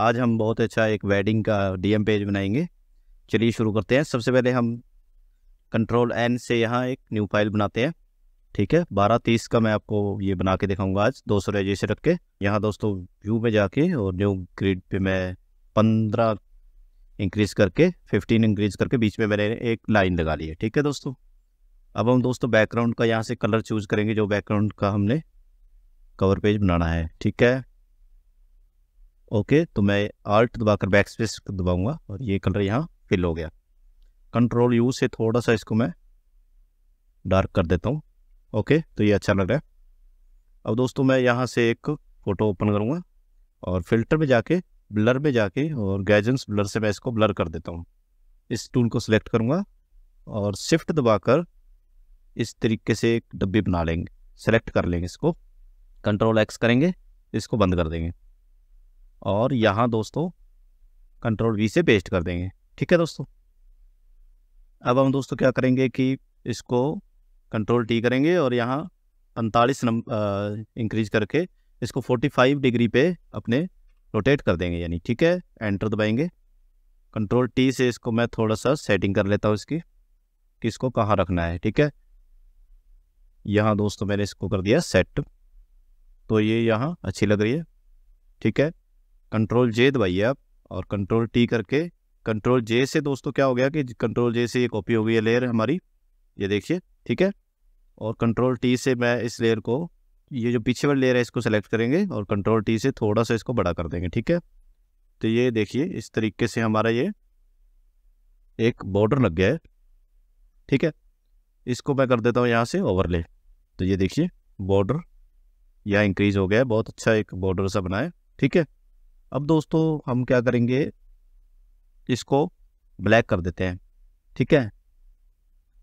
आज हम बहुत अच्छा एक वेडिंग का डीएम पेज बनाएंगे चलिए शुरू करते हैं सबसे पहले हम कंट्रोल एन से यहाँ एक न्यू फाइल बनाते हैं ठीक है बारह तीस का मैं आपको ये बना के दिखाऊंगा आज दो सौ रजिस्टर रख के यहाँ दोस्तों व्यू में जाके और न्यू ग्रिड पे मैं पंद्रह इंक्रीज करके फिफ्टीन इंक्रीज करके बीच में मैंने एक लाइन लगा ली है ठीक है दोस्तों अब हम दोस्तों बैकग्राउंड का यहाँ से कलर चूज करेंगे जो बैकग्राउंड का हमने कवर पेज बनाना है ठीक है ओके तो मैं आल्ट दबाकर बैक स्पेस दबाऊँगा और ये कलर यहाँ फिल हो गया कंट्रोल यू से थोड़ा सा इसको मैं डार्क कर देता हूँ ओके तो ये अच्छा लग रहा है अब दोस्तों मैं यहाँ से एक फ़ोटो ओपन करूँगा और फिल्टर में जाके ब्लर में जाके और गैजेंस ब्लर से मैं इसको ब्लर कर देता हूँ इस टूल को सिलेक्ट करूँगा और शिफ्ट दबाकर इस तरीके से एक डब्बी बना लेंगे सेलेक्ट कर लेंगे इसको कंट्रोल एक्स करेंगे इसको बंद कर देंगे और यहाँ दोस्तों कंट्रोल वी से पेस्ट कर देंगे ठीक है दोस्तों अब हम दोस्तों क्या करेंगे कि इसको कंट्रोल टी करेंगे और यहाँ पैंतालीस नंबर इंक्रीज करके इसको 45 डिग्री पे अपने रोटेट कर देंगे यानी ठीक है एंटर दबाएंगे कंट्रोल टी से इसको मैं थोड़ा सा सेटिंग कर लेता हूँ इसकी कि इसको कहाँ रखना है ठीक है यहाँ दोस्तों मैंने इसको कर दिया सेट तो ये यहाँ अच्छी लग रही है ठीक है कंट्रोल जे दबाइए आप और कंट्रोल टी करके कंट्रोल जे से दोस्तों क्या हो गया कि कंट्रोल जे से ये कॉपी हो गई है लेयर हमारी ये देखिए ठीक है और कंट्रोल टी से मैं इस लेयर को ये जो पीछे वाली लेयर है इसको सेलेक्ट करेंगे और कंट्रोल टी से थोड़ा सा इसको बड़ा कर देंगे ठीक है तो ये देखिए इस तरीके से हमारा ये एक बॉर्डर लग गया है ठीक है इसको मैं कर देता हूँ यहाँ से ओवरले तो ये देखिए बॉर्डर यहाँ इंक्रीज हो गया है बहुत अच्छा एक बॉर्डर सा बना है ठीक है अब दोस्तों हम क्या करेंगे इसको ब्लैक कर देते हैं ठीक है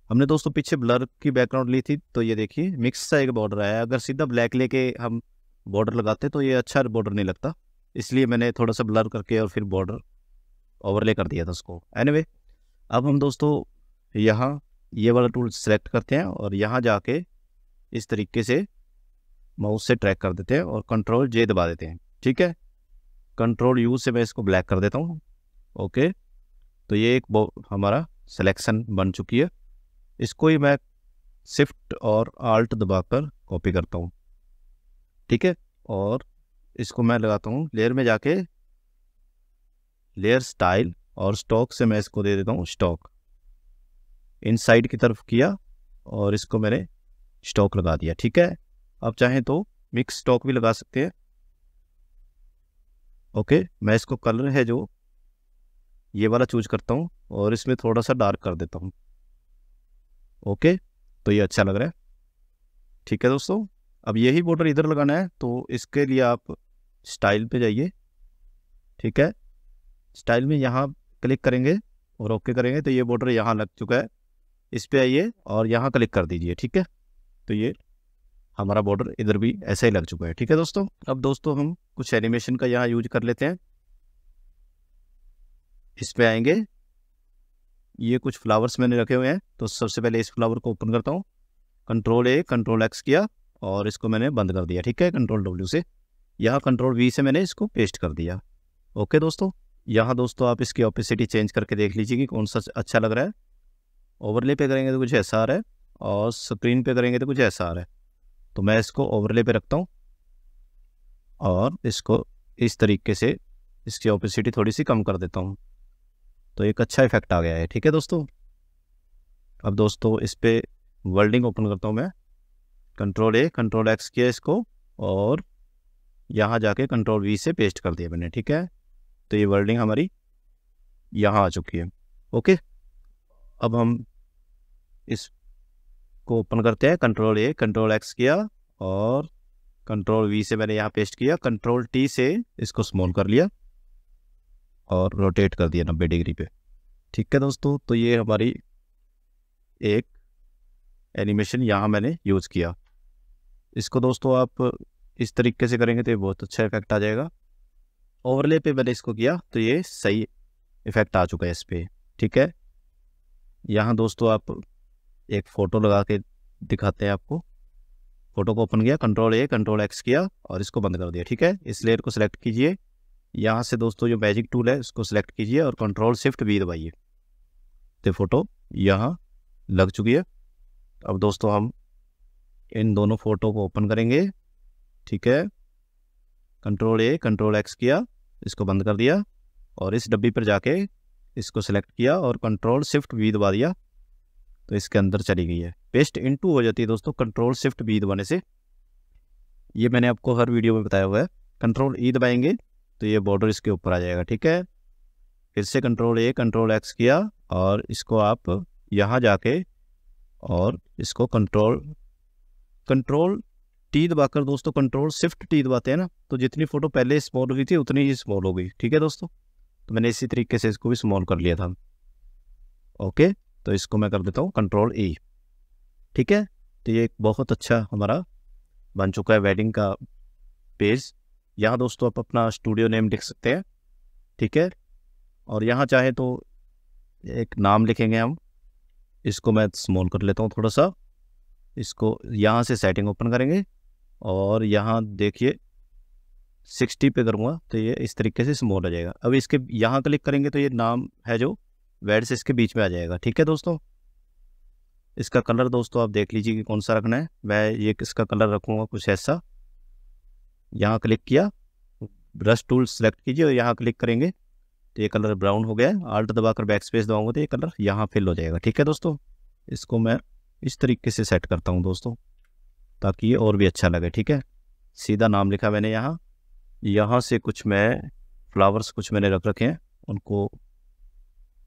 हमने दोस्तों पीछे ब्लर की बैकग्राउंड ली थी तो ये देखिए मिक्स सा एक बॉर्डर आया अगर सीधा ब्लैक लेके हम बॉर्डर लगाते तो ये अच्छा बॉर्डर नहीं लगता इसलिए मैंने थोड़ा सा ब्लर करके और फिर बॉर्डर ओवरले कर दिया था उसको एनीवे anyway, अब हम दोस्तों यहाँ ये वाला टूल सेलेक्ट करते हैं और यहाँ जाके इस तरीके से माउस से ट्रैक कर देते हैं और कंट्रोल जे दबा देते हैं ठीक है कंट्रोल यू से मैं इसको ब्लैक कर देता हूँ ओके तो ये एक हमारा सिलेक्शन बन चुकी है इसको ही मैं शिफ्ट और आल्ट दबाकर कॉपी करता हूँ ठीक है और इसको मैं लगाता हूँ लेयर में जाके लेयर स्टाइल और स्टॉक से मैं इसको दे देता हूँ स्टॉक इन साइड की तरफ किया और इसको मैंने स्टॉक लगा दिया ठीक है आप चाहें तो मिक्स स्टॉक भी लगा सकते हैं ओके मैं इसको कलर है जो ये वाला चूज करता हूँ और इसमें थोड़ा सा डार्क कर देता हूँ ओके तो ये अच्छा लग रहा है ठीक है दोस्तों अब यही बॉर्डर इधर लगाना है तो इसके लिए आप स्टाइल पे जाइए ठीक है स्टाइल में यहाँ क्लिक करेंगे और ओके करेंगे तो ये बॉर्डर यहाँ लग चुका है इस पर आइए और यहाँ क्लिक कर दीजिए ठीक है तो ये हमारा बॉर्डर इधर भी ऐसा ही लग चुका है ठीक है दोस्तों अब दोस्तों हम कुछ एनिमेशन का यहाँ यूज कर लेते हैं इस पर आएंगे ये कुछ फ्लावर्स मैंने रखे हुए हैं तो सबसे पहले इस फ्लावर को ओपन करता हूँ कंट्रोल ए कंट्रोल एक्स किया और इसको मैंने बंद कर दिया ठीक है कंट्रोल डब्ल्यू से यहाँ कंट्रोल वी से मैंने इसको पेस्ट कर दिया ओके दोस्तों यहाँ दोस्तों आप इसकी ऑपिसिटी चेंज करके देख लीजिए कि कौन सा अच्छा लग रहा है ओवरले पे करेंगे तो कुछ ऐसा आ रहा है और स्क्रीन पे करेंगे तो कुछ ऐसा आ रहा है तो मैं इसको ओवरले पे रखता हूँ और इसको इस तरीके से इसकी ओपेसिटी थोड़ी सी कम कर देता हूँ तो एक अच्छा इफेक्ट आ गया है ठीक है दोस्तों अब दोस्तों इस पर वर्ल्डिंग ओपन करता हूँ मैं कंट्रोल ए कंट्रोल एक्स किया इसको और यहाँ जाके कंट्रोल वी से पेस्ट कर दिया मैंने ठीक है तो ये वर्ल्डिंग हमारी यहाँ आ चुकी है ओके अब हम इसको ओपन करते हैं कंट्रोल ए कंट्रोल एक्स किया और कंट्रोल वी से मैंने यहाँ पेस्ट किया कंट्रोल टी से इसको स्मॉल कर लिया और रोटेट कर दिया नब्बे डिग्री पे ठीक है दोस्तों तो ये हमारी एक एनिमेशन यहाँ मैंने यूज़ किया इसको दोस्तों आप इस तरीके से करेंगे तो ये बहुत अच्छा इफेक्ट आ जाएगा ओवरले पे मैंने इसको किया तो ये सही इफेक्ट आ चुका है इस पर ठीक है यहाँ दोस्तों आप एक फ़ोटो लगा के दिखाते हैं आपको फोटो को ओपन किया कंट्रोल ए कंट्रोल एक्स किया और इसको बंद कर दिया ठीक है इस लेयर को सिलेक्ट कीजिए यहाँ से दोस्तों जो मैजिक टूल है इसको सिलेक्ट कीजिए और कंट्रोल शिफ्ट बी दबाइए तो फोटो यहाँ लग चुकी है अब दोस्तों हम इन दोनों फोटो को ओपन करेंगे ठीक है कंट्रोल ए कंट्रोल एक्स किया इसको बंद कर दिया और इस डब्बी पर जाके इसको सिलेक्ट किया और कंट्रोल शिफ्ट वी दबा दिया तो इसके अंदर चली गई है पेस्ट इनटू हो जाती है दोस्तों कंट्रोल शिफ्ट बी दबाने से ये मैंने आपको हर वीडियो में बताया हुआ है कंट्रोल ई e दबाएंगे तो ये बॉर्डर इसके ऊपर आ जाएगा ठीक है फिर से कंट्रोल ए कंट्रोल एक्स किया और इसको आप यहाँ जाके और इसको कंट्रोल कंट्रोल टी दबाकर दोस्तों कंट्रोल शिफ्ट टी दबाते हैं ना तो जितनी फ़ोटो पहले स्मॉल हुई थी उतनी ही स्मॉल हो गई ठीक है दोस्तों तो मैंने इसी तरीके से इसको भी स्मॉल कर लिया था ओके तो इसको मैं कर देता हूँ कंट्रोल ई e। ठीक है तो ये एक बहुत अच्छा हमारा बन चुका है वेडिंग का पेज यहाँ दोस्तों आप अपना स्टूडियो नेम लिख सकते हैं ठीक है और यहाँ चाहे तो एक नाम लिखेंगे हम इसको मैं स्मॉल कर लेता हूँ थोड़ा सा इसको यहाँ से सेटिंग ओपन करेंगे और यहाँ देखिए सिक्सटी पे करूँगा तो ये इस तरीके से स्मॉल आ जाएगा अब इसके यहाँ क्लिक करेंगे तो ये नाम है जो वेड से इसके बीच में आ जाएगा ठीक है दोस्तों इसका कलर दोस्तों आप देख लीजिए कि कौन सा रखना है मैं ये किसका कलर रखूँगा कुछ ऐसा यहाँ क्लिक किया ब्रश टूल सेलेक्ट कीजिए और यहाँ क्लिक करेंगे तो ये कलर ब्राउन हो गया है आल्ट दबाकर बैक स्पेस दबाऊंगा तो ये कलर यहाँ फिल हो जाएगा ठीक है दोस्तों इसको मैं इस तरीके से सेट करता हूँ दोस्तों ताकि ये और भी अच्छा लगे ठीक है सीधा नाम लिखा मैंने यहाँ यहाँ से कुछ मैं फ्लावर्स कुछ मैंने रख रखे हैं उनको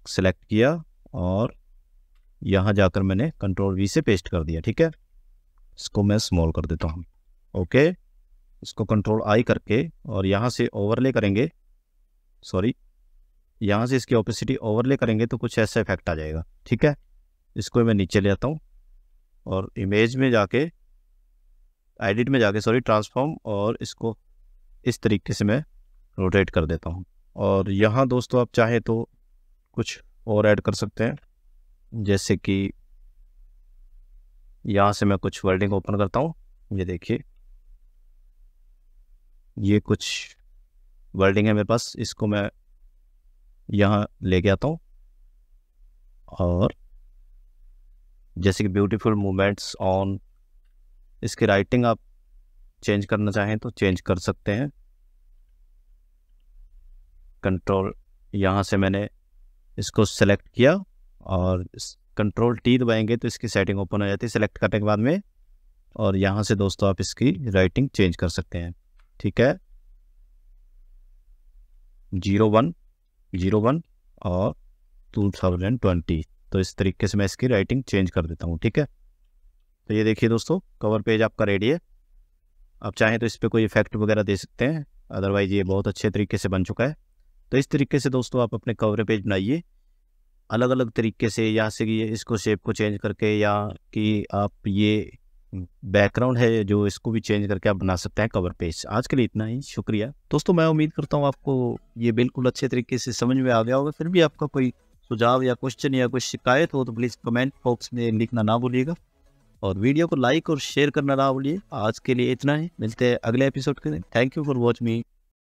सेलेक्ट किया और यहाँ जाकर मैंने कंट्रोल वी से पेस्ट कर दिया ठीक है इसको मैं स्मॉल कर देता हूँ ओके इसको कंट्रोल आई करके और यहाँ से ओवरले करेंगे सॉरी यहाँ से इसकी ओपेसिटी ओवरले करेंगे तो कुछ ऐसा इफेक्ट आ जाएगा ठीक है इसको मैं नीचे ले आता हूँ और इमेज में जाके एडिट में जाके सॉरी ट्रांसफॉर्म और इसको इस तरीके से मैं रोटेट कर देता हूँ और यहाँ दोस्तों आप चाहें तो कुछ और ऐड कर सकते हैं जैसे कि यहाँ से मैं कुछ वर्डिंग ओपन करता हूँ ये देखिए ये कुछ वर्डिंग है मेरे पास इसको मैं यहाँ ले के आता हूँ और जैसे कि ब्यूटीफुल मोमेंट्स ऑन इसकी राइटिंग आप चेंज करना चाहें तो चेंज कर सकते हैं कंट्रोल यहाँ से मैंने इसको सेलेक्ट किया और कंट्रोल टी दबाएंगे तो इसकी सेटिंग ओपन हो जाती है सेलेक्ट करने के बाद में और यहाँ से दोस्तों आप इसकी राइटिंग चेंज कर सकते हैं ठीक है जीरो वन जीरो वन और टू थाउजेंड ट्वेंटी तो इस तरीके से मैं इसकी राइटिंग चेंज कर देता हूँ ठीक है तो ये देखिए दोस्तों कवर पेज आपका रेडी है आप चाहें तो इस पर कोई इफेक्ट वगैरह दे सकते हैं अदरवाइज़ ये बहुत अच्छे तरीके से बन चुका है तो इस तरीके से दोस्तों आप अपने कवर पेज बनाइए अलग अलग तरीके से या से ये इसको शेप को चेंज करके या कि आप ये बैकग्राउंड है जो इसको भी चेंज करके आप बना सकते हैं कवर पेज आज के लिए इतना ही शुक्रिया दोस्तों मैं उम्मीद करता हूँ आपको ये बिल्कुल अच्छे तरीके से समझ में आ गया होगा फिर भी आपका कोई सुझाव या क्वेश्चन या कोई शिकायत हो तो प्लीज़ कमेंट बॉक्स में लिखना ना भूलिएगा और वीडियो को लाइक और शेयर करना ना भूलिए आज के लिए इतना ही मिलते हैं अगले एपिसोड के thank you for watch me